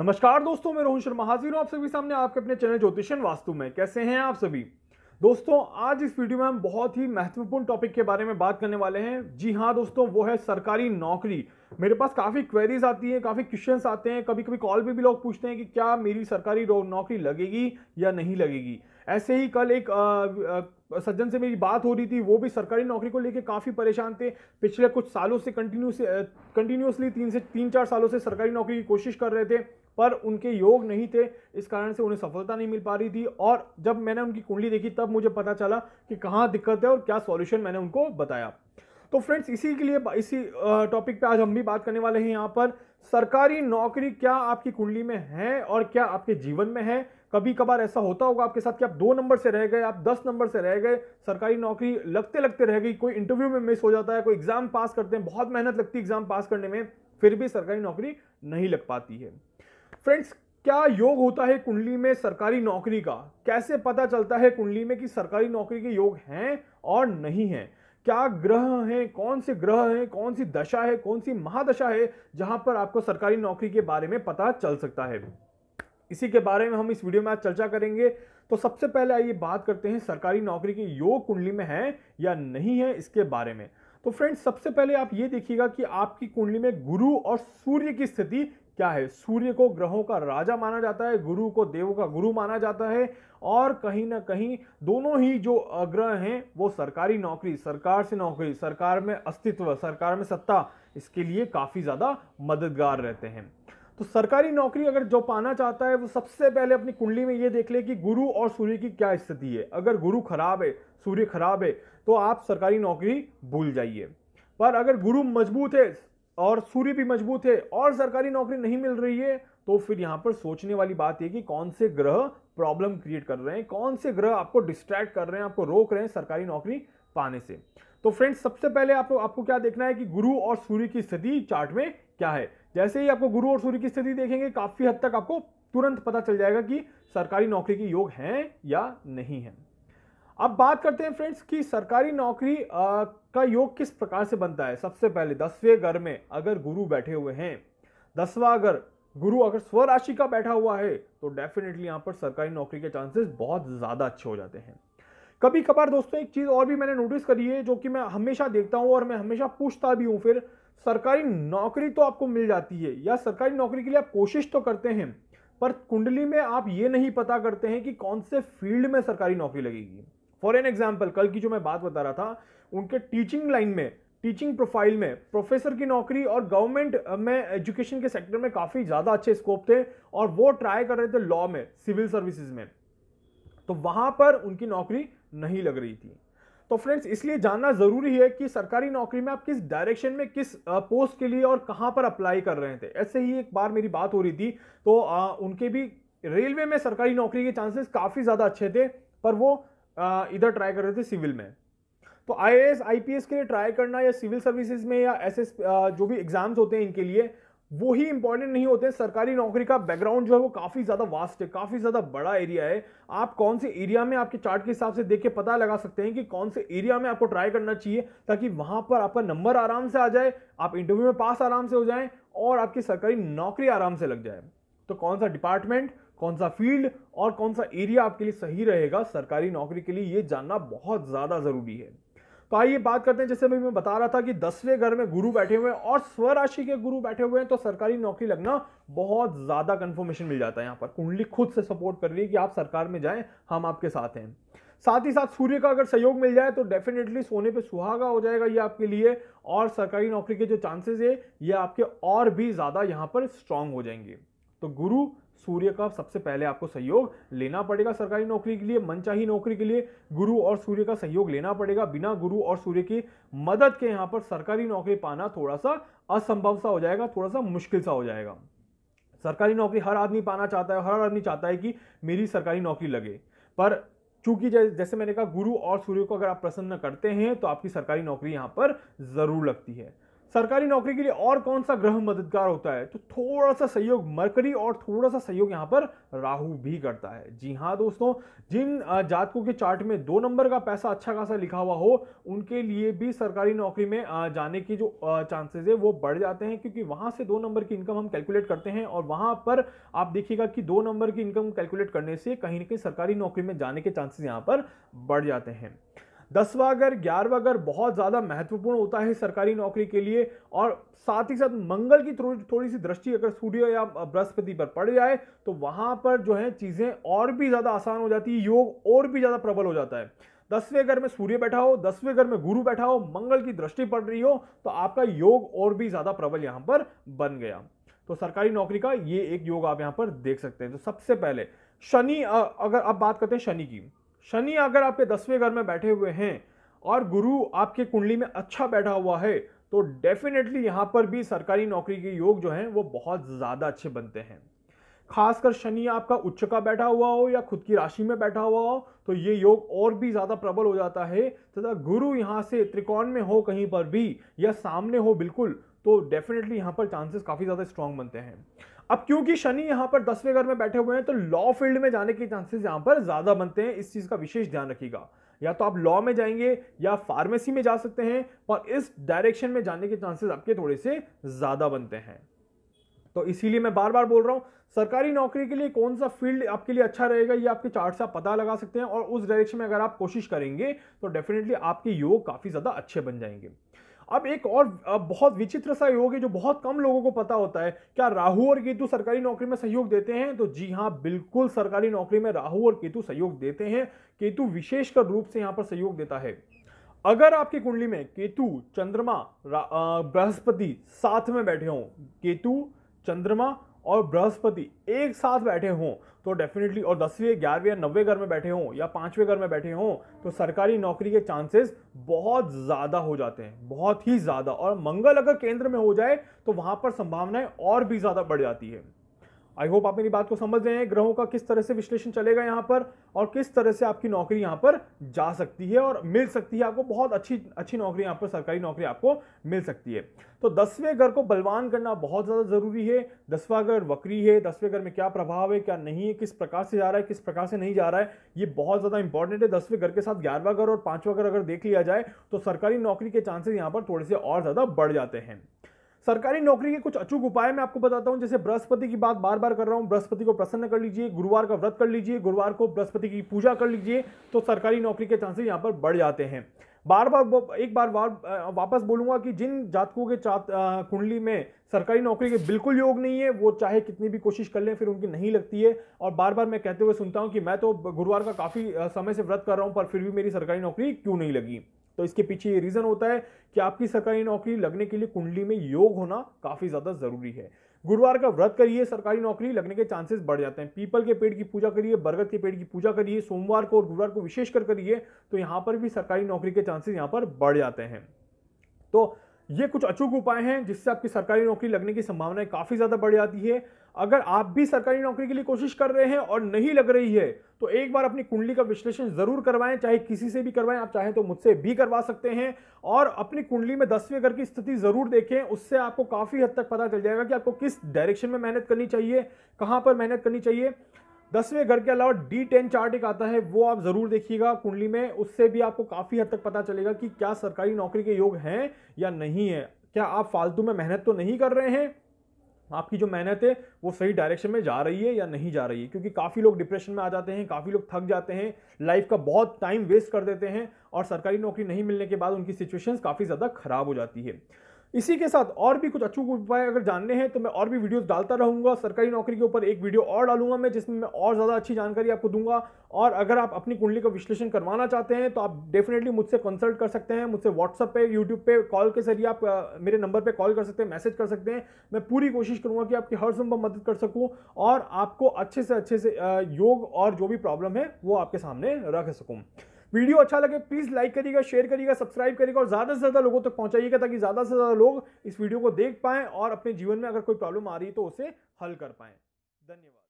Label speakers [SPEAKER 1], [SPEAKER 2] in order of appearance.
[SPEAKER 1] नमस्कार दोस्तों मैं रोहन शर्मा हाजिर हूँ आप सभी सामने आपके अपने चैनल ज्योतिषन वास्तु में कैसे हैं आप सभी दोस्तों आज इस वीडियो में हम बहुत ही महत्वपूर्ण टॉपिक के बारे में बात करने वाले हैं जी हाँ दोस्तों वो है सरकारी नौकरी मेरे पास काफ़ी क्वेरीज आती हैं काफ़ी क्वेश्चंस आते हैं कभी कभी कॉल पर भी लोग पूछते हैं कि क्या मेरी सरकारी नौकरी लगेगी या नहीं लगेगी ऐसे ही कल एक आ, आ, सज्जन से मेरी बात हो रही थी वो भी सरकारी नौकरी को लेके काफ़ी परेशान थे पिछले कुछ सालों से कंटिन्यू से कंटिन्यूसली तीन से तीन चार सालों से सरकारी नौकरी की कोशिश कर रहे थे पर उनके योग नहीं थे इस कारण से उन्हें सफलता नहीं मिल पा रही थी और जब मैंने उनकी कुंडली देखी तब मुझे पता चला कि कहाँ दिक्कत है और क्या सॉल्यूशन मैंने उनको बताया तो फ्रेंड्स इसी के लिए इसी टॉपिक पे आज हम भी बात करने वाले हैं यहाँ पर सरकारी नौकरी क्या आपकी कुंडली में है और क्या आपके जीवन में है कभी कभार ऐसा होता होगा आपके साथ कि आप दो नंबर से रह गए आप दस नंबर से रह गए सरकारी नौकरी लगते लगते रह गई कोई इंटरव्यू में मिस हो जाता है कोई एग्ज़ाम पास करते हैं बहुत मेहनत लगती है एग्ज़ाम पास करने में फिर भी सरकारी नौकरी नहीं लग पाती है फ्रेंड्स क्या योग होता है कुंडली में सरकारी नौकरी का कैसे पता चलता है कुंडली में कि सरकारी नौकरी के योग हैं और नहीं हैं क्या ग्रह हैं कौन से ग्रह हैं कौन सी दशा है कौन सी महादशा है जहां पर आपको सरकारी नौकरी के बारे में पता चल सकता है इसी के बारे में हम इस वीडियो में आज चर्चा करेंगे तो सबसे पहले आइए बात करते हैं सरकारी नौकरी के योग कुंडली में है या नहीं है इसके बारे में तो फ्रेंड्स सबसे पहले आप ये देखिएगा कि आपकी कुंडली में गुरु और सूर्य की स्थिति क्या है सूर्य को ग्रहों का राजा माना जाता है गुरु को देवों का गुरु माना जाता है और कहीं ना कहीं दोनों ही जो ग्रह हैं वो सरकारी नौकरी सरकार से नौकरी सरकार में अस्तित्व सरकार में सत्ता इसके लिए काफ़ी ज़्यादा मददगार रहते हैं तो सरकारी नौकरी अगर जो पाना चाहता है वो सबसे पहले अपनी कुंडली में ये देख ले कि गुरु और सूर्य की क्या स्थिति है अगर गुरु खराब है सूर्य खराब है तो आप सरकारी नौकरी भूल जाइए पर अगर गुरु मजबूत है और सूर्य भी मजबूत है और सरकारी नौकरी नहीं मिल रही है तो फिर यहाँ पर सोचने वाली बात यह कि कौन से ग्रह प्रॉब्लम क्रिएट कर रहे हैं कौन से ग्रह आपको डिस्ट्रैक्ट कर रहे हैं आपको रोक रहे हैं सरकारी नौकरी पाने से तो फ्रेंड्स सबसे पहले आपको आपको क्या देखना है कि गुरु और सूर्य की स्थिति चार्ट में क्या है जैसे ही आपको गुरु और सूर्य की स्थिति देखेंगे काफी हद तक आपको तुरंत पता चल जाएगा कि सरकारी नौकरी के योग हैं या नहीं है अब बात करते हैं फ्रेंड्स कि सरकारी नौकरी आ, का योग किस प्रकार से बनता है सबसे पहले दसवें घर में अगर गुरु बैठे हुए हैं दसवा अगर गुरु अगर स्व राशि का बैठा हुआ है तो डेफिनेटली यहाँ पर सरकारी नौकरी के चांसेस बहुत ज़्यादा अच्छे हो जाते हैं कभी कभार दोस्तों एक चीज़ और भी मैंने नोटिस करी है जो कि मैं हमेशा देखता हूँ और मैं हमेशा पूछता भी हूँ फिर सरकारी नौकरी तो आपको मिल जाती है या सरकारी नौकरी के लिए आप कोशिश तो करते हैं पर कुंडली में आप ये नहीं पता करते हैं कि कौन से फील्ड में सरकारी नौकरी लगेगी फॉर एन एग्जाम्पल कल की जो मैं बात बता रहा था उनके टीचिंग लाइन में टीचिंग प्रोफाइल में प्रोफेसर की नौकरी और गवर्नमेंट में एजुकेशन के सेक्टर में काफ़ी ज़्यादा अच्छे स्कोप थे और वो ट्राई कर रहे थे लॉ में सिविल सर्विसेज में तो वहाँ पर उनकी नौकरी नहीं लग रही थी तो फ्रेंड्स इसलिए जानना ज़रूरी है कि सरकारी नौकरी में आप किस डायरेक्शन में किस पोस्ट के लिए और कहाँ पर अप्लाई कर रहे थे ऐसे ही एक बार मेरी बात हो रही थी तो उनके भी रेलवे में सरकारी नौकरी के चांसेस काफ़ी ज़्यादा अच्छे थे पर वो इधर ट्राई कर रहे थे सिविल में तो आई आईपीएस के लिए ट्राई करना या सिविल सर्विसेज में या एस जो भी एग्जाम्स होते हैं इनके लिए वो ही इंपॉर्टेंट नहीं होते सरकारी नौकरी का बैकग्राउंड जो है वो काफ़ी ज़्यादा वास्ट है काफ़ी ज़्यादा बड़ा एरिया है आप कौन से एरिया में आपके चार्ट के हिसाब से देख के पता लगा सकते हैं कि कौन से एरिया में आपको ट्राई करना चाहिए ताकि वहाँ पर आपका नंबर आराम से आ जाए आप इंटरव्यू में पास आराम से हो जाए और आपकी सरकारी नौकरी आराम से लग जाए तो कौन सा डिपार्टमेंट कौन सा फील्ड और कौन सा एरिया आपके लिए सही रहेगा सरकारी नौकरी के लिए ये जानना बहुत ज़्यादा ज़रूरी है तो आइए बात करते हैं जैसे अभी मैं बता रहा था कि दसवें घर में गुरु बैठे हुए हैं और स्वराशि के गुरु बैठे हुए हैं तो सरकारी नौकरी लगना बहुत ज़्यादा कंफर्मेशन मिल जाता है यहाँ पर कुंडली खुद से सपोर्ट कर रही है कि आप सरकार में जाए हम आपके साथ हैं साथ ही साथ सूर्य का अगर सहयोग मिल जाए तो डेफिनेटली सोने पे सुहागा हो जाएगा ये आपके लिए और सरकारी नौकरी के जो चांसेस है ये आपके और भी ज़्यादा यहाँ पर स्ट्रांग हो जाएंगे तो गुरु सूर्य का सबसे पहले आपको सहयोग लेना पड़ेगा सरकारी नौकरी के लिए मनचाही नौकरी के लिए गुरु और सूर्य का सहयोग लेना पड़ेगा बिना गुरु और सूर्य की मदद के यहाँ पर सरकारी नौकरी पाना थोड़ा सा असंभव सा हो जाएगा थोड़ा सा मुश्किल सा हो जाएगा सरकारी नौकरी हर आदमी पाना चाहता है हर आदमी चाहता है कि मेरी सरकारी नौकरी लगे पर चूंकि जैसे मैंने कहा गुरु और सूर्य को अगर आप प्रसन्न करते हैं तो आपकी सरकारी नौकरी यहाँ पर ज़रूर लगती है सरकारी नौकरी के लिए और कौन सा ग्रह मददगार होता है तो थोड़ा सा सहयोग मरकरी और थोड़ा सा सहयोग यहाँ पर राहु भी करता है जी हाँ दोस्तों जिन जातकों के चार्ट में दो नंबर का पैसा अच्छा खासा लिखा हुआ हो उनके लिए भी सरकारी नौकरी में जाने की जो चांसेस है वो बढ़ जाते हैं क्योंकि वहाँ से दो नंबर की इनकम हम कैलकुलेट करते हैं और वहाँ पर आप देखिएगा कि दो नंबर की इनकम कैलकुलेट करने से कहीं ना कहीं सरकारी नौकरी में जाने के चांसेज यहाँ पर बढ़ जाते हैं दसवा अगर ग्यारहवा अगर बहुत ज़्यादा महत्वपूर्ण होता है सरकारी नौकरी के लिए और साथ ही साथ मंगल की थोड़ी थोड़ी सी दृष्टि अगर सूर्य या बृहस्पति पर पड़ जाए तो वहाँ पर जो है चीज़ें और भी ज़्यादा आसान हो जाती है योग और भी ज़्यादा प्रबल हो जाता है दसवें घर में सूर्य बैठा हो दसवें घर में गुरु बैठा हो मंगल की दृष्टि पड़ रही हो तो आपका योग और भी ज़्यादा प्रबल यहाँ पर बन गया तो सरकारी नौकरी का ये एक योग आप यहाँ पर देख सकते हैं तो सबसे पहले शनि अगर अब बात करते हैं शनि की शनि अगर आपके दसवें घर में बैठे हुए हैं और गुरु आपके कुंडली में अच्छा बैठा हुआ है तो डेफिनेटली यहाँ पर भी सरकारी नौकरी के योग जो हैं वो बहुत ज़्यादा अच्छे बनते हैं खासकर शनि आपका उच्च का बैठा हुआ हो या खुद की राशि में बैठा हुआ हो तो ये योग और भी ज़्यादा प्रबल हो जाता है तथा गुरु यहाँ से त्रिकोण में हो कहीं पर भी या सामने हो बिल्कुल तो डेफिनेटली यहाँ पर चांसेस काफ़ी ज़्यादा स्ट्रांग बनते हैं अब क्योंकि शनि यहाँ पर दसवें घर में बैठे हुए हैं तो लॉ फील्ड में जाने के चांसेस यहाँ पर ज़्यादा बनते हैं इस चीज़ का विशेष ध्यान रखिएगा या तो आप लॉ में जाएंगे या फार्मेसी में जा सकते हैं और इस डायरेक्शन में जाने के चांसेस आपके थोड़े से ज़्यादा बनते हैं तो इसीलिए मैं बार बार बोल रहा हूँ सरकारी नौकरी के लिए कौन सा फील्ड आपके लिए अच्छा रहेगा ये आपके चार्ट से आप पता लगा सकते हैं और उस डायरेक्शन में अगर आप कोशिश करेंगे तो डेफिनेटली आपके योग काफ़ी ज़्यादा अच्छे बन जाएंगे अब एक और बहुत विचित्र सा योग है जो बहुत कम लोगों को पता होता है क्या राहु और केतु सरकारी नौकरी में सहयोग देते हैं तो जी हाँ बिल्कुल सरकारी नौकरी में राहु और केतु सहयोग देते हैं केतु विशेषकर रूप से यहाँ पर सहयोग देता है अगर आपकी कुंडली में केतु चंद्रमा बृहस्पति साथ में बैठे हों केतु चंद्रमा और बृहस्पति एक साथ बैठे हों तो डेफिनेटली और दसवें ग्यारहवें या नब्बे घर में बैठे हों या पाँचवें घर में बैठे हों तो सरकारी नौकरी के चांसेस बहुत ज़्यादा हो जाते हैं बहुत ही ज़्यादा और मंगल अगर केंद्र में हो जाए तो वहाँ पर संभावनाएं और भी ज़्यादा बढ़ जाती है आई होप आप मेरी बात को समझ रहे हैं ग्रहों का किस तरह से विश्लेषण चलेगा यहाँ पर और किस तरह से आपकी नौकरी यहाँ पर जा सकती है और मिल सकती है आपको बहुत अच्छी अच्छी नौकरी यहाँ पर सरकारी नौकरी आपको मिल सकती है तो दसवें घर को बलवान करना बहुत ज़्यादा ज़रूरी है दसवा घर वक्री है दसवें घर में क्या प्रभाव है क्या नहीं है किस प्रकार से जा रहा है किस प्रकार से नहीं जा रहा है ये बहुत ज़्यादा इंपॉर्टेंट है दसवें घर के साथ ग्यारहवा घर और पाँचवा घर अगर देख लिया जाए तो सरकारी नौकरी के चांसेस यहाँ पर थोड़े से और ज़्यादा बढ़ जाते हैं सरकारी नौकरी के कुछ अचूक उपाय मैं आपको बताता हूँ जैसे बृहस्पति की बात बार बार कर रहा हूँ बृहस्पति को प्रसन्न कर लीजिए गुरुवार का व्रत कर लीजिए गुरुवार को बृहस्पति की पूजा कर लीजिए तो सरकारी नौकरी के चांसेस यहाँ पर बढ़ जाते हैं बार बार एक बार बार वापस बोलूंगा कि जिन जातकों के चात कुंडली में सरकारी नौकरी के बिल्कुल योग नहीं है वो चाहे कितनी भी कोशिश कर लें फिर उनकी नहीं लगती है और बार बार मैं कहते हुए सुनता हूँ कि मैं तो गुरुवार का काफ़ी समय से व्रत कर रहा हूँ पर फिर भी मेरी सरकारी नौकरी क्यों नहीं लगी तो इसके पीछे ये रीज़न होता है कि आपकी सरकारी नौकरी लगने के लिए कुंडली में योग होना काफ़ी ज़्यादा ज़रूरी है गुरुवार का व्रत करिए सरकारी नौकरी लगने के चांसेस बढ़ जाते हैं पीपल के पेड़ की पूजा करिए बरगद के पेड़ की पूजा करिए सोमवार को और गुरुवार को विशेष कर करिए तो यहाँ पर भी सरकारी नौकरी के चांसेस यहाँ पर बढ़ जाते हैं तो ये कुछ अचूक उपाय हैं जिससे आपकी सरकारी नौकरी लगने की संभावनाएं काफ़ी ज़्यादा बढ़ जाती है अगर आप भी सरकारी नौकरी के लिए कोशिश कर रहे हैं और नहीं लग रही है तो एक बार अपनी कुंडली का विश्लेषण ज़रूर करवाएं चाहे किसी से भी करवाएं आप चाहें तो मुझसे भी करवा सकते हैं और अपनी कुंडली में दसवें घर की स्थिति ज़रूर देखें उससे आपको काफ़ी हद तक पता चल जाएगा कि आपको किस डायरेक्शन में मेहनत करनी चाहिए कहाँ पर मेहनत करनी चाहिए दसवें घर के अलावा डी टेन चार्ट एक आता है वो आप ज़रूर देखिएगा कुंडली में उससे भी आपको काफ़ी हद तक पता चलेगा कि क्या सरकारी नौकरी के योग हैं या नहीं है क्या आप फालतू में मेहनत तो नहीं कर रहे हैं आपकी जो मेहनत है वो सही डायरेक्शन में जा रही है या नहीं जा रही है क्योंकि काफ़ी लोग डिप्रेशन में आ जाते हैं काफ़ी लोग थक जाते हैं लाइफ का बहुत टाइम वेस्ट कर देते हैं और सरकारी नौकरी नहीं मिलने के बाद उनकी सिचुएशंस काफ़ी ज़्यादा ख़राब हो जाती है इसी के साथ और भी कुछ अचूक उपाय अगर जानने हैं तो मैं और भी वीडियोस डालता रहूँगा सरकारी नौकरी के ऊपर एक वीडियो और डालूंगा मैं जिसमें मैं और ज़्यादा अच्छी जानकारी आपको दूंगा और अगर आप अपनी कुंडली का विश्लेषण करवाना चाहते हैं तो आप डेफिनेटली मुझसे कंसल्ट कर सकते हैं मुझसे व्हाट्सअप पे यूट्यूब पे कॉल के जरिए आप मेरे नंबर पर कॉल कर सकते हैं मैसेज कर सकते हैं मैं पूरी कोशिश करूँगा कि आपकी हर संभव मदद कर सकूँ और आपको अच्छे से अच्छे से योग और जो भी प्रॉब्लम है वो आपके सामने रख सकूँ वीडियो अच्छा लगे प्लीज़ लाइक करिएगा शेयर करिएगा सब्सक्राइब करिएगा और ज़्यादा से ज़्यादा लोगों तक पहुँचाइएगा ताकि ज़्यादा से ज़्यादा लोग इस वीडियो को देख पाएँ और अपने जीवन में अगर कोई प्रॉब्लम आ रही है तो उसे हल कर पाएँ धन्यवाद